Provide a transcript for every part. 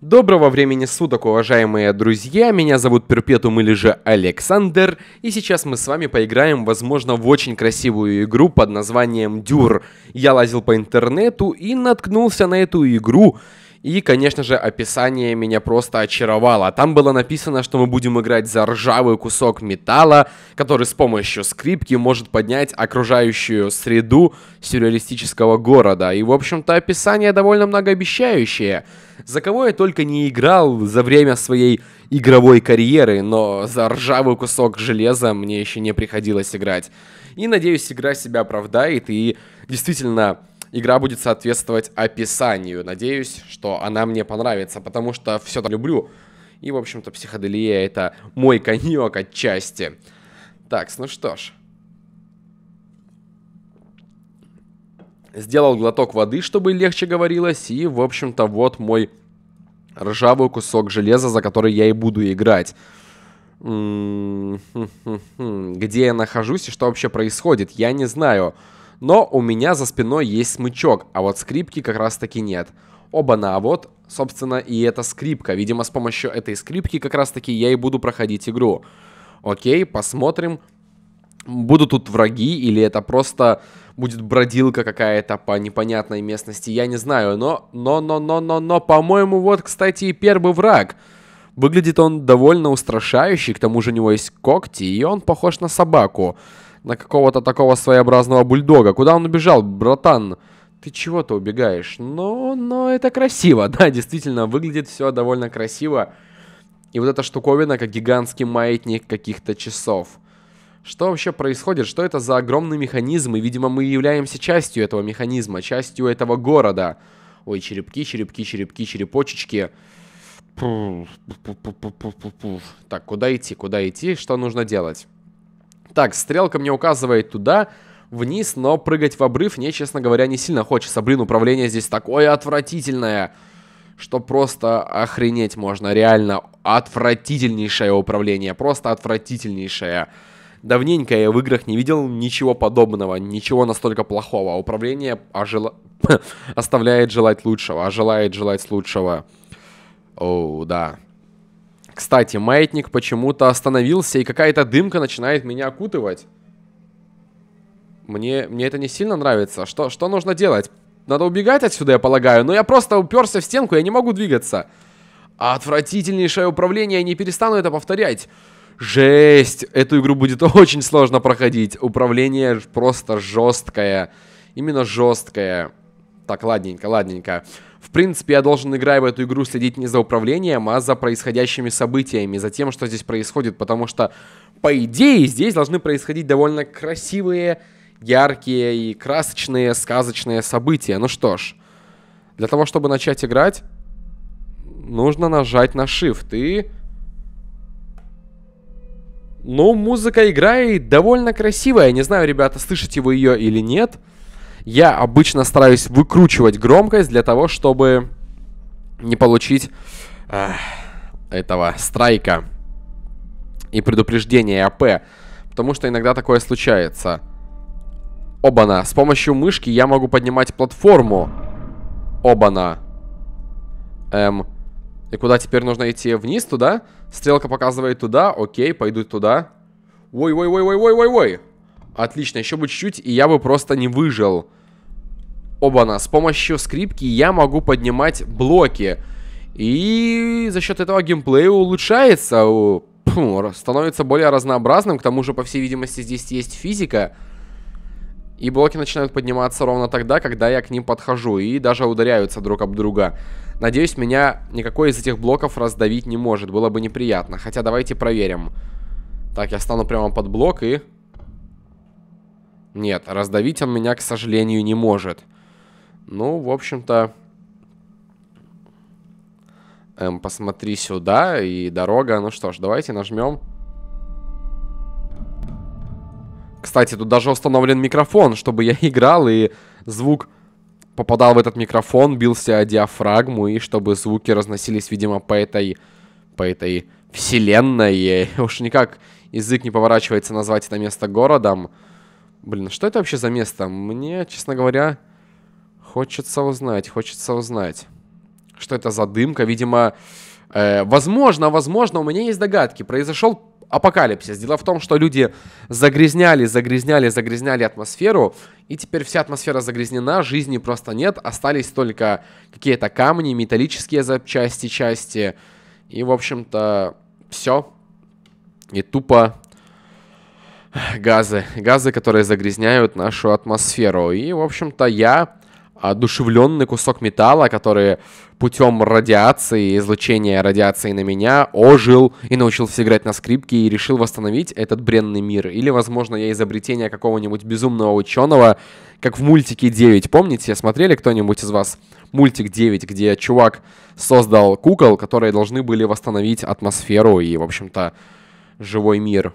Доброго времени суток, уважаемые друзья, меня зовут Перпетум или же Александр, и сейчас мы с вами поиграем, возможно, в очень красивую игру под названием Дюр. Я лазил по интернету и наткнулся на эту игру, и, конечно же, описание меня просто очаровало. Там было написано, что мы будем играть за ржавый кусок металла, который с помощью скрипки может поднять окружающую среду сюрреалистического города. И, в общем-то, описание довольно многообещающее. За кого я только не играл за время своей игровой карьеры, но за ржавый кусок железа мне еще не приходилось играть. И, надеюсь, игра себя оправдает и действительно игра будет соответствовать описанию. Надеюсь, что она мне понравится, потому что все там люблю. И, в общем-то, психоделия — это мой конек отчасти. Так, ну что ж. Сделал глоток воды, чтобы легче говорилось, и, в общем-то, вот мой ржавый кусок железа, за который я и буду играть. Где я нахожусь и что вообще происходит, я не знаю. Но у меня за спиной есть смычок, а вот скрипки как раз таки нет. Оба-на, а вот, собственно, и эта скрипка. Видимо, с помощью этой скрипки как раз таки я и буду проходить игру. Окей, посмотрим. Будут тут враги или это просто будет бродилка какая-то по непонятной местности, я не знаю. Но, но, но, но, но, но, по-моему, вот, кстати, и первый враг. Выглядит он довольно устрашающий, к тому же у него есть когти, и он похож на собаку на какого-то такого своеобразного бульдога. Куда он убежал, братан? Ты чего-то убегаешь. Но, ну, но ну, это красиво, да, действительно, выглядит все довольно красиво. И вот эта штуковина, как гигантский маятник каких-то часов. Что вообще происходит? Что это за огромный механизм? И, видимо, мы являемся частью этого механизма, частью этого города. Ой, черепки, черепки, черепки, черепочечки. так, куда идти, куда идти, что нужно делать? Так, стрелка мне указывает туда, вниз, но прыгать в обрыв мне, честно говоря, не сильно хочется. Блин, управление здесь такое отвратительное, что просто охренеть можно. Реально отвратительнейшее управление, просто отвратительнейшее. Давненько я в играх не видел ничего подобного, ничего настолько плохого. Управление ожила... оставляет желать лучшего, а желает желать лучшего. Оу, да. Кстати, маятник почему-то остановился, и какая-то дымка начинает меня окутывать. Мне, мне это не сильно нравится. Что, что нужно делать? Надо убегать отсюда, я полагаю. Но я просто уперся в стенку, я не могу двигаться. Отвратительнейшее управление, я не перестану это повторять. Жесть! Эту игру будет очень сложно проходить. Управление просто жесткое. Именно жесткое. Так, ладненько, ладненько. В принципе, я должен, играя в эту игру, следить не за управлением, а за происходящими событиями, за тем, что здесь происходит, потому что, по идее, здесь должны происходить довольно красивые, яркие и красочные, сказочные события. Ну что ж, для того, чтобы начать играть, нужно нажать на Shift и... Ну, музыка играет довольно красивая. Не знаю, ребята, слышите вы ее или нет. Нет. Я обычно стараюсь выкручивать громкость для того, чтобы не получить э, этого страйка и предупреждения АП. Потому что иногда такое случается. Обана. С помощью мышки я могу поднимать платформу. Обана. Эм. И куда теперь нужно идти? Вниз туда? Стрелка показывает туда. Окей, пойду туда. Ой-ой-ой-ой-ой-ой-ой. Отлично, еще бы чуть-чуть, и я бы просто не выжил. Оба-на, с помощью скрипки я могу поднимать блоки. И за счет этого геймплей улучшается, становится более разнообразным. К тому же, по всей видимости, здесь есть физика. И блоки начинают подниматься ровно тогда, когда я к ним подхожу. И даже ударяются друг об друга. Надеюсь, меня никакой из этих блоков раздавить не может. Было бы неприятно. Хотя давайте проверим. Так, я стану прямо под блок и... Нет, раздавить он меня, к сожалению, не может. Ну, в общем-то... Эм, посмотри сюда, и дорога... Ну что ж, давайте нажмем... Кстати, тут даже установлен микрофон, чтобы я играл, и звук попадал в этот микрофон, бился о диафрагму, и чтобы звуки разносились, видимо, по этой... по этой вселенной. Уж никак язык не поворачивается назвать это место городом. Блин, а что это вообще за место? Мне, честно говоря, хочется узнать, хочется узнать. Что это за дымка? Видимо, э, возможно, возможно, у меня есть догадки. Произошел апокалипсис. Дело в том, что люди загрязняли, загрязняли, загрязняли атмосферу, и теперь вся атмосфера загрязнена, жизни просто нет, остались только какие-то камни, металлические запчасти, части, и, в общем-то, все. И тупо газы, газы, которые загрязняют нашу атмосферу. И, в общем-то, я одушевленный кусок металла, который путем радиации, излучения радиации на меня ожил и научился играть на скрипке и решил восстановить этот бренный мир. Или, возможно, я изобретение какого-нибудь безумного ученого, как в мультике 9. Помните, смотрели кто-нибудь из вас мультик 9, где чувак создал кукол, которые должны были восстановить атмосферу и, в общем-то, живой мир?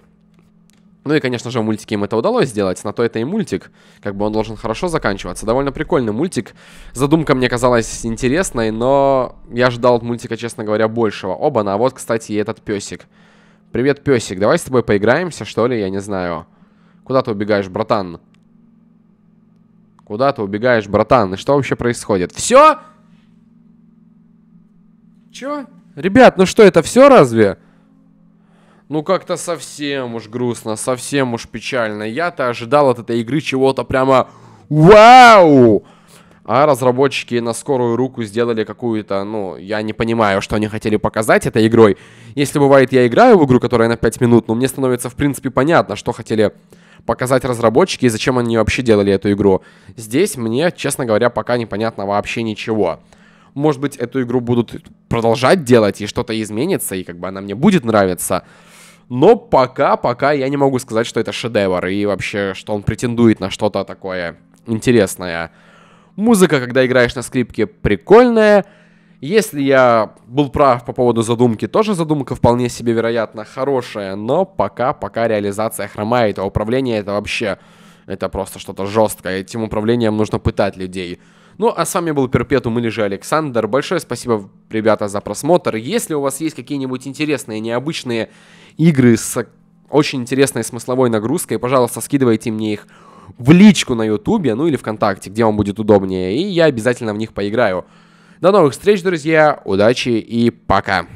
Ну и, конечно же, в мультике им это удалось сделать, на то это и мультик. Как бы он должен хорошо заканчиваться. Довольно прикольный мультик. Задумка мне казалась интересной, но я ожидал от мультика, честно говоря, большего. Оба-на, а вот, кстати, и этот песик. Привет, песик, давай с тобой поиграемся, что ли, я не знаю. Куда ты убегаешь, братан? Куда ты убегаешь, братан? И что вообще происходит? Все? Чё? Ребят, ну что, это все разве? Ну как-то совсем уж грустно, совсем уж печально. Я-то ожидал от этой игры чего-то прямо вау! А разработчики на скорую руку сделали какую-то, ну, я не понимаю, что они хотели показать этой игрой. Если бывает, я играю в игру, которая на 5 минут, но мне становится, в принципе, понятно, что хотели показать разработчики и зачем они вообще делали эту игру. Здесь мне, честно говоря, пока непонятно вообще ничего. Может быть, эту игру будут продолжать делать, и что-то изменится, и как бы она мне будет нравиться. Но пока, пока я не могу сказать, что это шедевр и вообще, что он претендует на что-то такое интересное. Музыка, когда играешь на скрипке, прикольная. Если я был прав по поводу задумки, тоже задумка вполне себе, вероятно, хорошая, но пока, пока реализация хромает, а управление это вообще, это просто что-то жесткое. Этим управлением нужно пытать людей. Ну, а с вами был Перпетум или же Александр. Большое спасибо, ребята, за просмотр. Если у вас есть какие-нибудь интересные, необычные игры с очень интересной смысловой нагрузкой, пожалуйста, скидывайте мне их в личку на Ютубе, ну или ВКонтакте, где вам будет удобнее, и я обязательно в них поиграю. До новых встреч, друзья, удачи и пока!